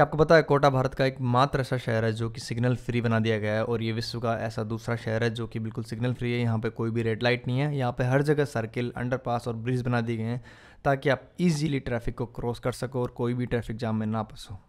क्या आपको पता है कोटा भारत का एक मात्र ऐसा शहर है जो कि सिग्नल फ्री बना दिया गया है और ये विश्व का ऐसा दूसरा शहर है जो कि बिल्कुल सिग्नल फ्री है यहाँ पे कोई भी रेड लाइट नहीं है यहाँ पे हर जगह सर्किल अंडरपास और ब्रिज बना दिए गए हैं ताकि आप इजीली ट्रैफिक को क्रॉस कर सको और कोई भी ट्रैफिक जाम में ना फंसो